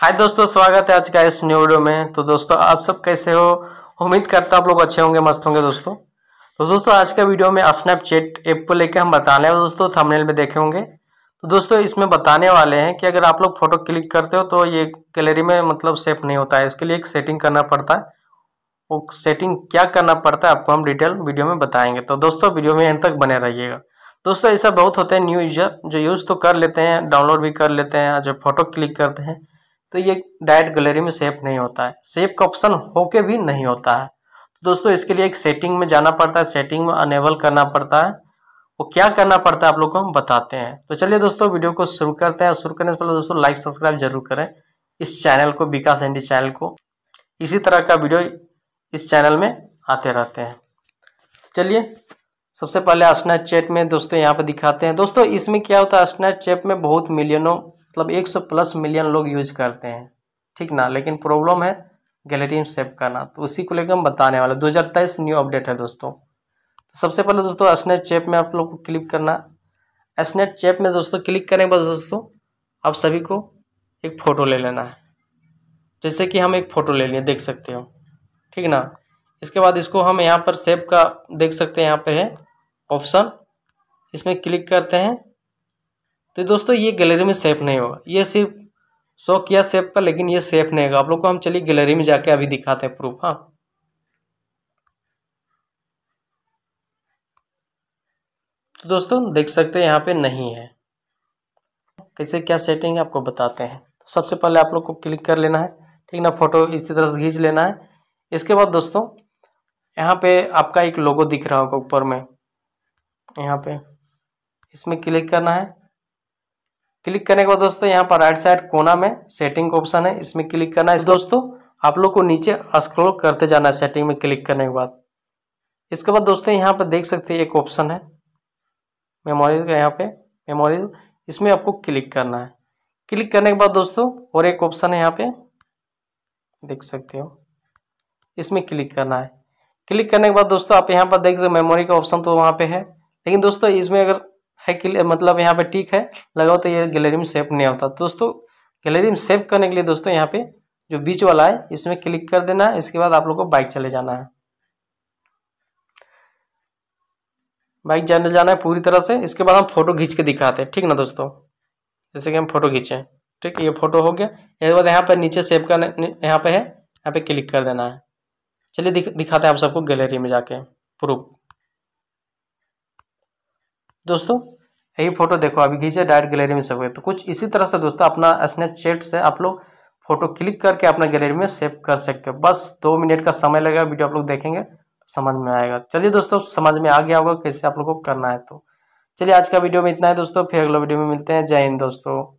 हाय दोस्तों स्वागत है आज का इस न्यू वीडियो में तो दोस्तों आप सब कैसे हो उम्मीद करता आप लोग अच्छे होंगे मस्त होंगे दोस्तों तो दोस्तों आज का वीडियो में स्नैपचैट ऐप को लेकर हम बताने वाले दोस्तों थंबनेल में देखे होंगे तो दोस्तों इसमें बताने वाले हैं कि अगर आप लोग फोटो क्लिक करते हो तो ये गैलरी में मतलब सेफ नहीं होता है इसके लिए एक सेटिंग करना पड़ता है वो सेटिंग क्या करना पड़ता है आपको हम डिटेल वीडियो में बताएंगे तो दोस्तों वीडियो में एंड तक बने रहिएगा दोस्तों ऐसा बहुत होते हैं न्यू यूजर जो यूज़ तो कर लेते हैं डाउनलोड भी कर लेते हैं जो फोटो क्लिक करते हैं तो ये डायरेक्ट गैलरी में सेव नहीं होता है सेव का ऑप्शन होके भी नहीं होता है तो दोस्तों इसके लिए एक सेटिंग में जाना पड़ता है सेटिंग में अनेबल करना पड़ता है वो क्या करना पड़ता है आप लोग को हम बताते हैं तो चलिए दोस्तों वीडियो को शुरू करते हैं शुरू करने से पहले दोस्तों लाइक सब्सक्राइब जरूर करें इस चैनल को विकास एंडी चैनल को इसी तरह का वीडियो इस चैनल में आते रहते हैं चलिए सबसे पहले स्नैपचैट में दोस्तों यहाँ पर दिखाते हैं दोस्तों इसमें क्या होता है स्नैपचैट में बहुत मिलियनों मतलब एक सौ प्लस मिलियन लोग यूज करते हैं ठीक ना लेकिन प्रॉब्लम है गैलेटिन में सेव करना तो उसी को लेकर हम बताने वाले दो हज़ार तेईस न्यू अपडेट है दोस्तों तो सबसे पहले दोस्तों स्नेट e चैप में आप लोग को क्लिक करना स्नेट e चैप में दोस्तों क्लिक करने के बाद दोस्तों आप सभी को एक फ़ोटो ले लेना है जैसे कि हम एक फ़ोटो ले लिए देख सकते हो ठीक ना इसके बाद इसको हम यहाँ पर सेव का देख सकते हैं यहाँ पर है ऑप्शन इसमें क्लिक करते हैं तो दोस्तों ये गैलरी में सेफ नहीं होगा ये सिर्फ शो किया सेफ का लेकिन ये सेफ नहीं होगा आप लोग को हम चलिए गैलरी में जाके अभी दिखाते हैं प्रूफ हाँ तो दोस्तों देख सकते हैं यहाँ पे नहीं है कैसे क्या सेटिंग है आपको बताते हैं तो सबसे पहले आप लोग को क्लिक कर लेना है ठीक ना फोटो इसी तरह से खींच लेना है इसके बाद दोस्तों यहाँ पे आपका एक लोगो दिख रहा होगा ऊपर में यहाँ पे इसमें क्लिक करना है क्लिक करने के बाद दोस्तों यहाँ पर राइट साइड कोना में सेटिंग का ऑप्शन है इसमें क्लिक करना है दोस्तों आप लोग को नीचे स्क्रोल करते जाना है सेटिंग में क्लिक करने के बाद इसके बाद दोस्तों यहाँ पर देख सकते हैं एक ऑप्शन है मेमोरीज का यहाँ पे मेमोरीज इसमें आपको क्लिक करना है क्लिक करने के बाद दोस्तों और एक ऑप्शन है यहाँ पे देख सकते हो इसमें क्लिक करना है क्लिक करने के बाद दोस्तों आप यहाँ पर देख सकते मेमोरी का ऑप्शन तो वहाँ पे है लेकिन दोस्तों इसमें अगर है मतलब यहाँ पे टिक है लगाओ तो ये गैलरी में सेव नहीं होता दोस्तों गैलरी में सेव करने के लिए दोस्तों यहाँ पे जो बीच वाला है इसमें क्लिक कर देना है इसके बाद आप लोग को बाइक चले जाना है बाइक जाने जाना है पूरी तरह से इसके बाद हम फोटो खींच के दिखाते हैं ठीक ना दोस्तों जैसे कि हम फोटो खींचे ठीक ये फोटो हो गया इसके बाद यहाँ पर नीचे सेव करने यहाँ पे है यहाँ पे क्लिक कर देना है चलिए दिख, दिखाते हैं आप सबको गैलरी में जाके प्रूफ दोस्तों यही फोटो देखो अभी खींचे डायरेक्ट गैलरी में सेव तो कुछ इसी तरह से दोस्तों अपना स्नैपचैट से आप लोग फोटो क्लिक करके अपना गैलरी में सेव कर सकते हो बस दो मिनट का समय लगेगा वीडियो आप लोग देखेंगे समझ में आएगा चलिए दोस्तों समझ में आ गया होगा कैसे आप लोग को करना है तो चलिए आज का वीडियो में इतना है दोस्तों फिर अगला वीडियो में मिलते हैं जय हिंद दोस्तों